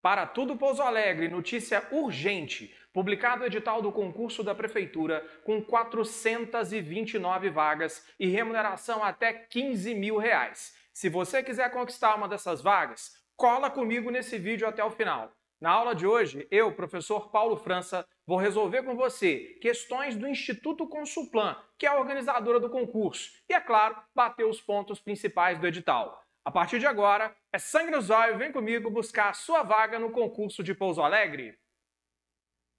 Para tudo Pouso Alegre, notícia urgente. Publicado o edital do concurso da Prefeitura com 429 vagas e remuneração até 15 mil reais. Se você quiser conquistar uma dessas vagas, cola comigo nesse vídeo até o final. Na aula de hoje, eu, professor Paulo França, vou resolver com você questões do Instituto Consulplan, que é a organizadora do concurso, e, é claro, bater os pontos principais do edital. A partir de agora, é sangue no zóio, vem comigo buscar a sua vaga no concurso de Pouso Alegre.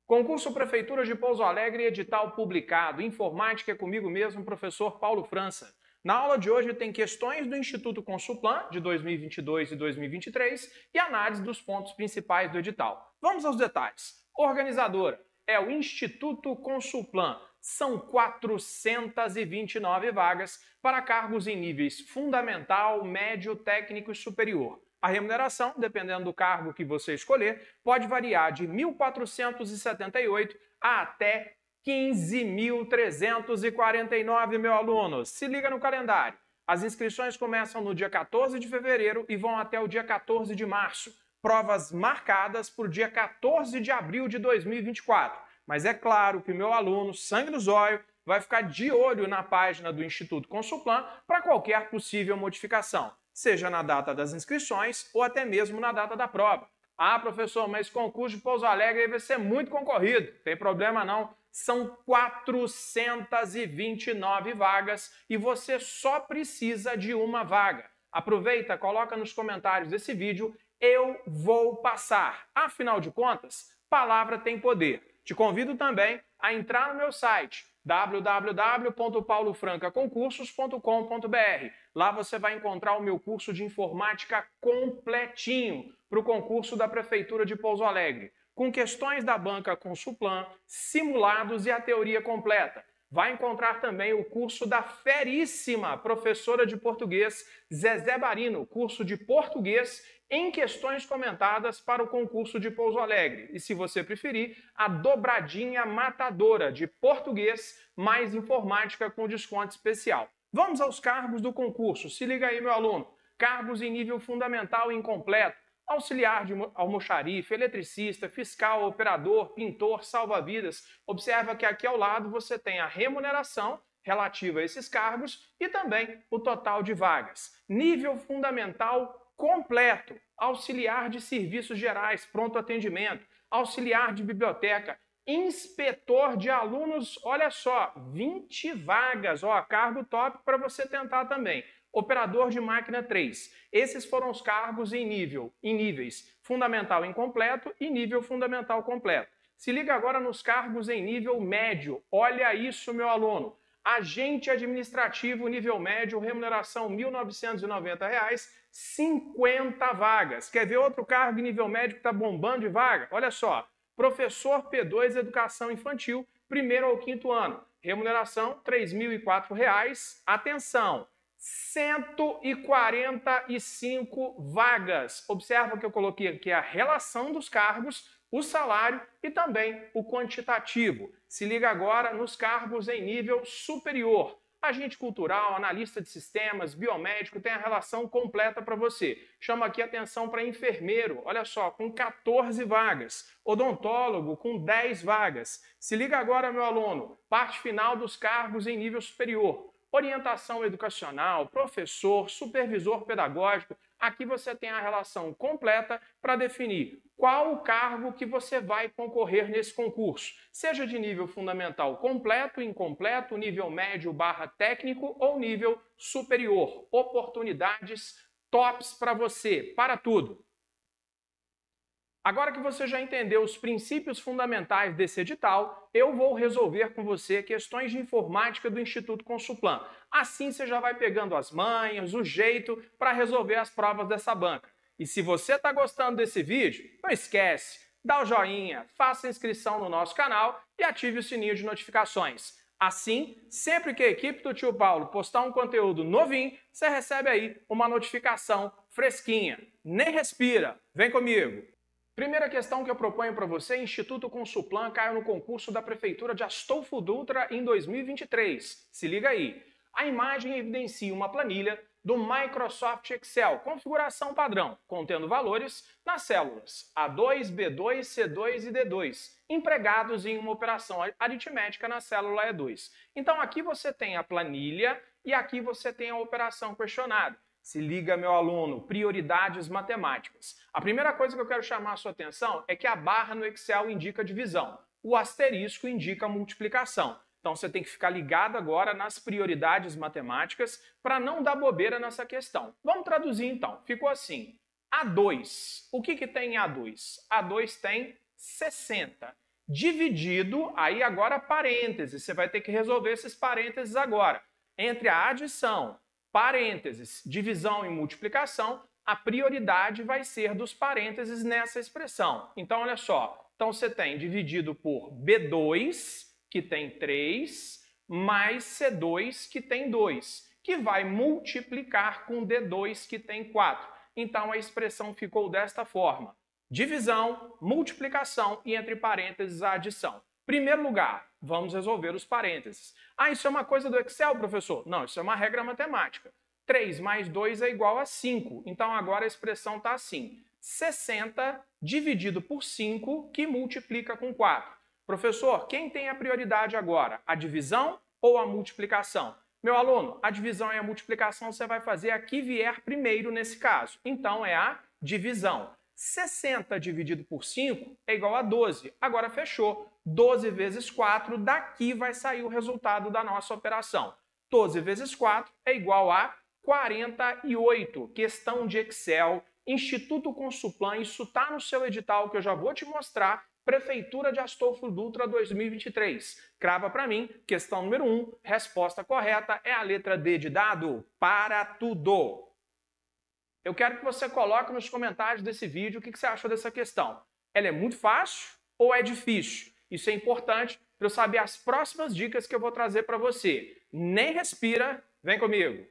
Concurso Prefeitura de Pouso Alegre, edital publicado, informática é comigo mesmo, professor Paulo França. Na aula de hoje tem questões do Instituto Consulplan de 2022 e 2023 e análise dos pontos principais do edital. Vamos aos detalhes. Organizadora é o Instituto Consulplan, são 429 vagas para cargos em níveis fundamental, médio, técnico e superior. A remuneração, dependendo do cargo que você escolher, pode variar de 1.478 até 15.349, meu aluno. Se liga no calendário. As inscrições começam no dia 14 de fevereiro e vão até o dia 14 de março. Provas marcadas para o dia 14 de abril de 2024. Mas é claro que o meu aluno, sangue nos olhos, vai ficar de olho na página do Instituto Consulplan para qualquer possível modificação, seja na data das inscrições ou até mesmo na data da prova. Ah, professor, mas concurso de Pouso Alegre vai ser muito concorrido. Tem problema não. São 429 vagas e você só precisa de uma vaga. Aproveita, coloca nos comentários desse vídeo, eu vou passar. Afinal de contas, palavra tem poder. Te convido também a entrar no meu site www.paulofrancaconcursos.com.br. Lá você vai encontrar o meu curso de informática completinho para o concurso da Prefeitura de Pouso Alegre, com questões da banca com suplan, simulados e a teoria completa. Vai encontrar também o curso da feríssima professora de português Zezé Barino, curso de português em questões comentadas para o concurso de Pouso Alegre. E se você preferir, a dobradinha matadora de português mais informática com desconto especial. Vamos aos cargos do concurso. Se liga aí, meu aluno. Cargos em nível fundamental incompleto auxiliar de almoxarife, eletricista, fiscal, operador, pintor, salva-vidas. Observa que aqui ao lado você tem a remuneração relativa a esses cargos e também o total de vagas. Nível fundamental completo, auxiliar de serviços gerais, pronto atendimento, auxiliar de biblioteca, inspetor de alunos, olha só, 20 vagas, ó, cargo top para você tentar também operador de máquina 3. Esses foram os cargos em nível, em níveis fundamental incompleto e nível fundamental completo. Se liga agora nos cargos em nível médio. Olha isso, meu aluno. Agente administrativo nível médio, remuneração R$ 1.990, 50 vagas. Quer ver outro cargo em nível médio que está bombando de vaga? Olha só, professor P2 Educação Infantil, primeiro ao quinto ano, remuneração R$ 3.004. Atenção, 145 vagas. Observa que eu coloquei aqui a relação dos cargos, o salário e também o quantitativo. Se liga agora nos cargos em nível superior. Agente cultural, analista de sistemas, biomédico, tem a relação completa para você. Chama aqui atenção para enfermeiro, olha só, com 14 vagas. Odontólogo, com 10 vagas. Se liga agora, meu aluno, parte final dos cargos em nível superior orientação educacional, professor, supervisor pedagógico. Aqui você tem a relação completa para definir qual o cargo que você vai concorrer nesse concurso, seja de nível fundamental completo, incompleto, nível médio barra técnico ou nível superior. Oportunidades tops para você, para tudo. Agora que você já entendeu os princípios fundamentais desse edital, eu vou resolver com você questões de informática do Instituto Consulplan. Assim você já vai pegando as manhas, o jeito para resolver as provas dessa banca. E se você está gostando desse vídeo, não esquece, dá o joinha, faça inscrição no nosso canal e ative o sininho de notificações. Assim, sempre que a equipe do Tio Paulo postar um conteúdo novinho, você recebe aí uma notificação fresquinha. Nem respira, vem comigo! Primeira questão que eu proponho para você: Instituto Consulplan caiu no concurso da Prefeitura de Astolfo Dutra em 2023. Se liga aí. A imagem evidencia uma planilha do Microsoft Excel, configuração padrão, contendo valores nas células A2, B2, C2 e D2, empregados em uma operação aritmética na célula E2. Então aqui você tem a planilha e aqui você tem a operação questionada. Se liga, meu aluno, prioridades matemáticas. A primeira coisa que eu quero chamar a sua atenção é que a barra no Excel indica divisão, o asterisco indica multiplicação. Então você tem que ficar ligado agora nas prioridades matemáticas para não dar bobeira nessa questão. Vamos traduzir então. Ficou assim: A2. O que, que tem A2? A2 tem 60. Dividido, aí agora parênteses. Você vai ter que resolver esses parênteses agora. Entre a adição parênteses, divisão e multiplicação, a prioridade vai ser dos parênteses nessa expressão. Então, olha só, então você tem dividido por B2, que tem 3, mais C2, que tem 2, que vai multiplicar com D2, que tem 4. Então, a expressão ficou desta forma. Divisão, multiplicação e, entre parênteses, a adição. Primeiro lugar, vamos resolver os parênteses. Ah, isso é uma coisa do Excel, professor? Não, isso é uma regra matemática. 3 mais 2 é igual a 5. Então agora a expressão está assim: 60 dividido por 5 que multiplica com 4. Professor, quem tem a prioridade agora? A divisão ou a multiplicação? Meu aluno, a divisão e a multiplicação você vai fazer a que vier primeiro nesse caso. Então é a divisão. 60 dividido por 5 é igual a 12. Agora fechou. 12 vezes 4, daqui vai sair o resultado da nossa operação. 12 vezes 4 é igual a 48. Questão de Excel, Instituto Consulplan, isso está no seu edital que eu já vou te mostrar. Prefeitura de Astolfo Dutra 2023. Crava para mim, questão número 1, um, resposta correta é a letra D de dado para tudo. Eu quero que você coloque nos comentários desse vídeo o que, que você achou dessa questão. Ela é muito fácil ou é difícil? Isso é importante para eu saber as próximas dicas que eu vou trazer para você. Nem respira, vem comigo.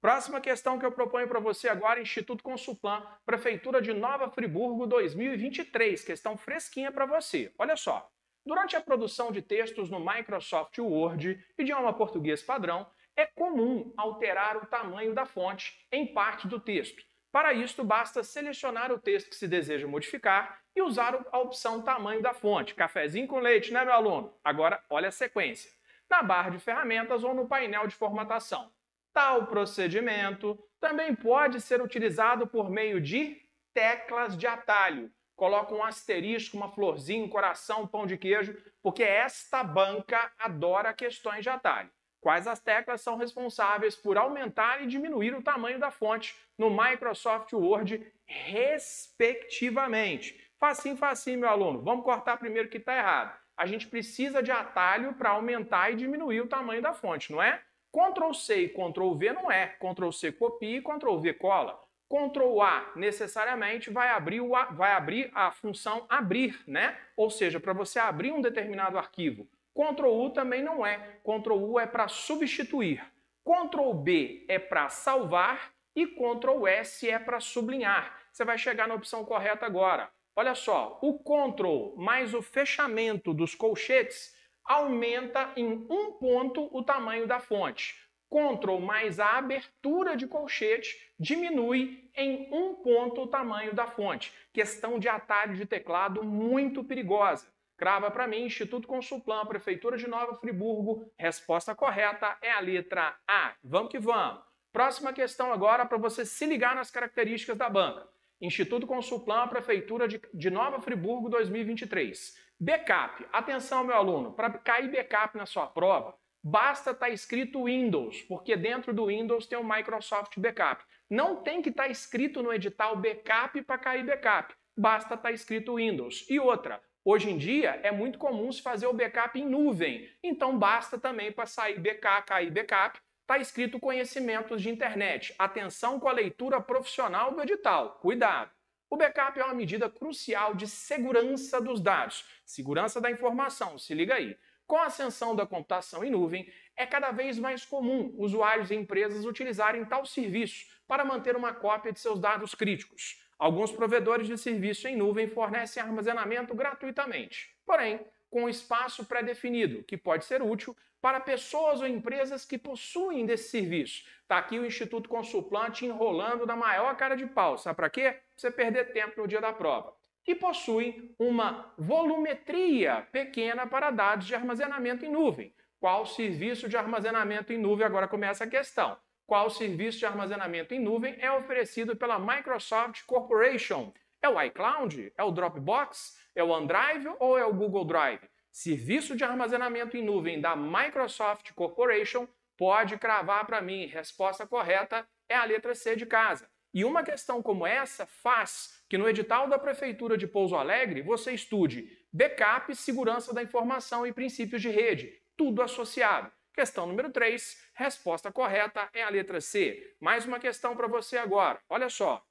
Próxima questão que eu proponho para você agora, Instituto Consulplan, Prefeitura de Nova Friburgo 2023, questão fresquinha para você. Olha só. Durante a produção de textos no Microsoft Word, idioma português padrão, é comum alterar o tamanho da fonte em parte do texto, para isto, basta selecionar o texto que se deseja modificar e usar a opção tamanho da fonte. Cafezinho com leite, né, meu aluno? Agora, olha a sequência. Na barra de ferramentas ou no painel de formatação. Tal procedimento também pode ser utilizado por meio de teclas de atalho. Coloca um asterisco, uma florzinha, um coração, um pão de queijo, porque esta banca adora questões de atalho. Quais as teclas são responsáveis por aumentar e diminuir o tamanho da fonte no Microsoft Word, respectivamente? Facinho, facinho, meu aluno. Vamos cortar primeiro o que está errado. A gente precisa de atalho para aumentar e diminuir o tamanho da fonte, não é? Ctrl C e Ctrl V não é. Ctrl C copia e Ctrl V cola. Ctrl A necessariamente vai abrir, o, vai abrir a função abrir, né? Ou seja, para você abrir um determinado arquivo Ctrl U também não é. Ctrl U é para substituir. Ctrl B é para salvar e Ctrl S é para sublinhar. Você vai chegar na opção correta agora. Olha só, o Ctrl mais o fechamento dos colchetes aumenta em um ponto o tamanho da fonte. Ctrl mais a abertura de colchete diminui em um ponto o tamanho da fonte. Questão de atalho de teclado muito perigosa. Crava para mim, Instituto Consulplan, Prefeitura de Nova Friburgo. Resposta correta é a letra A. Vamos que vamos. Próxima questão agora para você se ligar nas características da banca. Instituto Consulplan, Prefeitura de, de Nova Friburgo 2023. Backup. Atenção, meu aluno, para cair backup na sua prova, basta estar tá escrito Windows, porque dentro do Windows tem o Microsoft Backup. Não tem que estar tá escrito no edital backup para cair backup. Basta estar tá escrito Windows. E outra, Hoje em dia é muito comum se fazer o backup em nuvem, então basta também para sair backup, cair backup, está escrito conhecimentos de internet. Atenção com a leitura profissional do edital, cuidado. O backup é uma medida crucial de segurança dos dados, segurança da informação, se liga aí. Com a ascensão da computação em nuvem, é cada vez mais comum usuários e empresas utilizarem tal serviço para manter uma cópia de seus dados críticos. Alguns provedores de serviço em nuvem fornecem armazenamento gratuitamente, porém, com espaço pré-definido, que pode ser útil para pessoas ou empresas que possuem desse serviço. Está aqui o Instituto Consulplante enrolando da maior cara de pau. Sabe para quê? Pra você perder tempo no dia da prova. E possuem uma volumetria pequena para dados de armazenamento em nuvem. Qual serviço de armazenamento em nuvem? Agora começa a questão qual serviço de armazenamento em nuvem é oferecido pela Microsoft Corporation. É o iCloud? É o Dropbox? É o OneDrive ou é o Google Drive? Serviço de armazenamento em nuvem da Microsoft Corporation pode cravar para mim. Resposta correta é a letra C de casa. E uma questão como essa faz que no edital da Prefeitura de Pouso Alegre você estude backup, segurança da informação e princípios de rede, tudo associado. Questão número 3, resposta correta é a letra C. Mais uma questão para você agora. Olha só.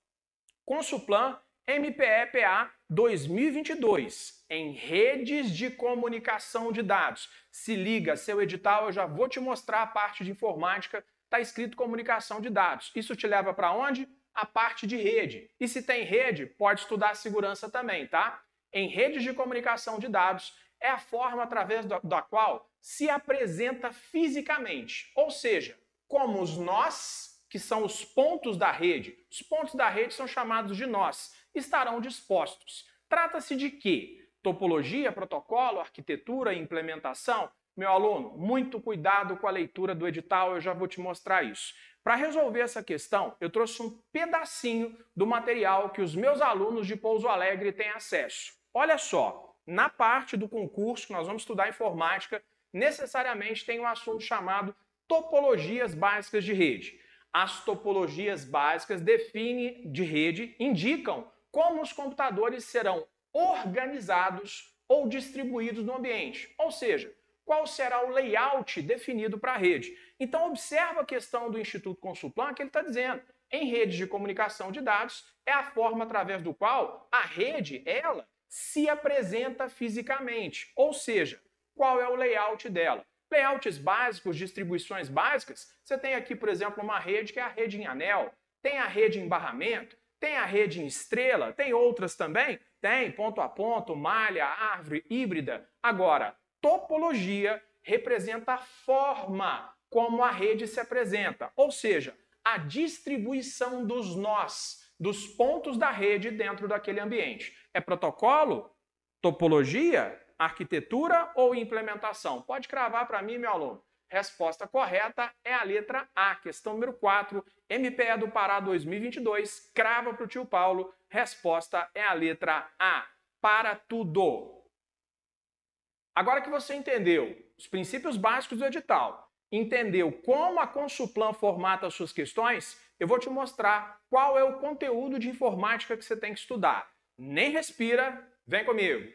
Consulplan MPEPA 2022 em redes de comunicação de dados. Se liga, seu edital, eu já vou te mostrar a parte de informática, está escrito comunicação de dados. Isso te leva para onde? A parte de rede. E se tem rede, pode estudar segurança também, tá? Em redes de comunicação de dados, é a forma através da, da qual se apresenta fisicamente, ou seja, como os nós, que são os pontos da rede, os pontos da rede são chamados de nós, estarão dispostos. Trata-se de quê? Topologia, protocolo, arquitetura e implementação? Meu aluno, muito cuidado com a leitura do edital, eu já vou te mostrar isso. Para resolver essa questão, eu trouxe um pedacinho do material que os meus alunos de Pouso Alegre têm acesso. Olha só, na parte do concurso que nós vamos estudar informática, necessariamente tem um assunto chamado topologias básicas de rede. As topologias básicas definem de rede, indicam como os computadores serão organizados ou distribuídos no ambiente, ou seja, qual será o layout definido para a rede. Então observa a questão do Instituto Consulplan que ele está dizendo. Em redes de comunicação de dados é a forma através do qual a rede, ela, se apresenta fisicamente, ou seja, qual é o layout dela. Layouts básicos, distribuições básicas, você tem aqui, por exemplo, uma rede que é a rede em anel, tem a rede em barramento, tem a rede em estrela, tem outras também? Tem, ponto a ponto, malha, árvore, híbrida. Agora, topologia representa a forma como a rede se apresenta, ou seja, a distribuição dos nós dos pontos da rede dentro daquele ambiente. É protocolo, topologia, arquitetura ou implementação? Pode cravar para mim, meu aluno. Resposta correta é a letra A, questão número 4, MPE do Pará 2022, crava para o tio Paulo. Resposta é a letra A, para tudo. Agora que você entendeu os princípios básicos do edital, entendeu como a Consulplan formata suas questões, eu vou te mostrar qual é o conteúdo de informática que você tem que estudar. Nem respira, vem comigo.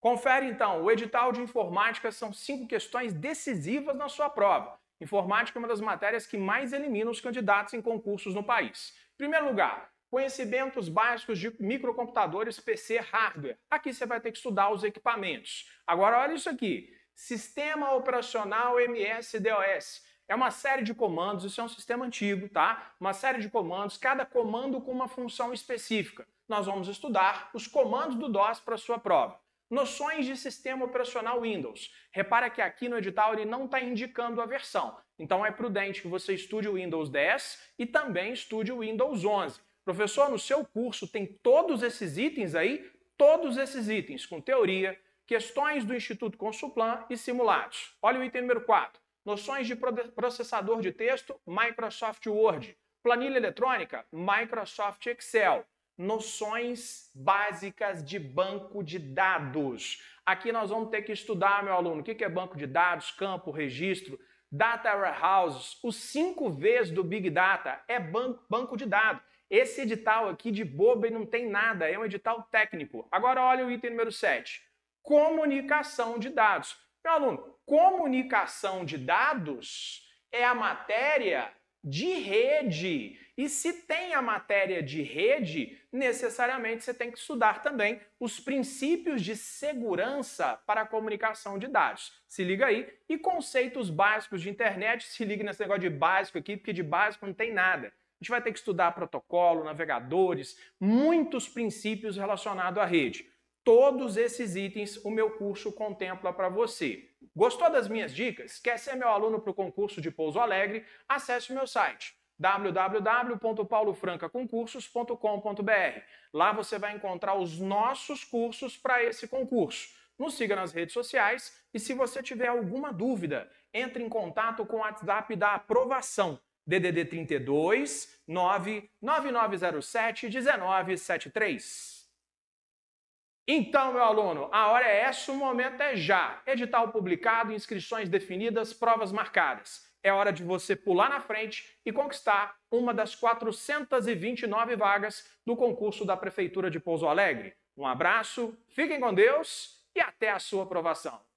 Confere então, o edital de informática são cinco questões decisivas na sua prova. Informática é uma das matérias que mais elimina os candidatos em concursos no país. Em primeiro lugar, conhecimentos básicos de microcomputadores, PC, hardware. Aqui você vai ter que estudar os equipamentos. Agora olha isso aqui, Sistema Operacional MS-DOS é uma série de comandos, isso é um sistema antigo, tá? Uma série de comandos, cada comando com uma função específica. Nós vamos estudar os comandos do DOS para sua prova. Noções de sistema operacional Windows. Repara que aqui no edital ele não está indicando a versão. Então é prudente que você estude o Windows 10 e também estude o Windows 11. Professor, no seu curso tem todos esses itens aí? Todos esses itens, com teoria, questões do Instituto Consulplan e simulados. Olha o item número 4. Noções de processador de texto, Microsoft Word. Planilha eletrônica, Microsoft Excel. Noções básicas de banco de dados. Aqui nós vamos ter que estudar, meu aluno, o que é banco de dados, campo, registro, data warehouses, os cinco Vs do Big Data é banco, de dados. Esse edital aqui de boba não tem nada, é um edital técnico. Agora olha o item número 7. Comunicação de dados. Meu então, aluno, comunicação de dados é a matéria de rede. E se tem a matéria de rede, necessariamente você tem que estudar também os princípios de segurança para a comunicação de dados. Se liga aí. E conceitos básicos de internet, se liga nesse negócio de básico aqui, porque de básico não tem nada. A gente vai ter que estudar protocolo, navegadores, muitos princípios relacionados à rede. Todos esses itens o meu curso contempla para você. Gostou das minhas dicas? Quer ser meu aluno para o concurso de Pouso Alegre? Acesse o meu site www.paulofrancaconcursos.com.br. Lá você vai encontrar os nossos cursos para esse concurso. Nos siga nas redes sociais e se você tiver alguma dúvida, entre em contato com o WhatsApp da aprovação. DDD 32 99907 1973. Então, meu aluno, a hora é essa, o momento é já. Edital publicado, inscrições definidas, provas marcadas. É hora de você pular na frente e conquistar uma das 429 vagas do concurso da Prefeitura de Pouso Alegre. Um abraço, fiquem com Deus e até a sua aprovação.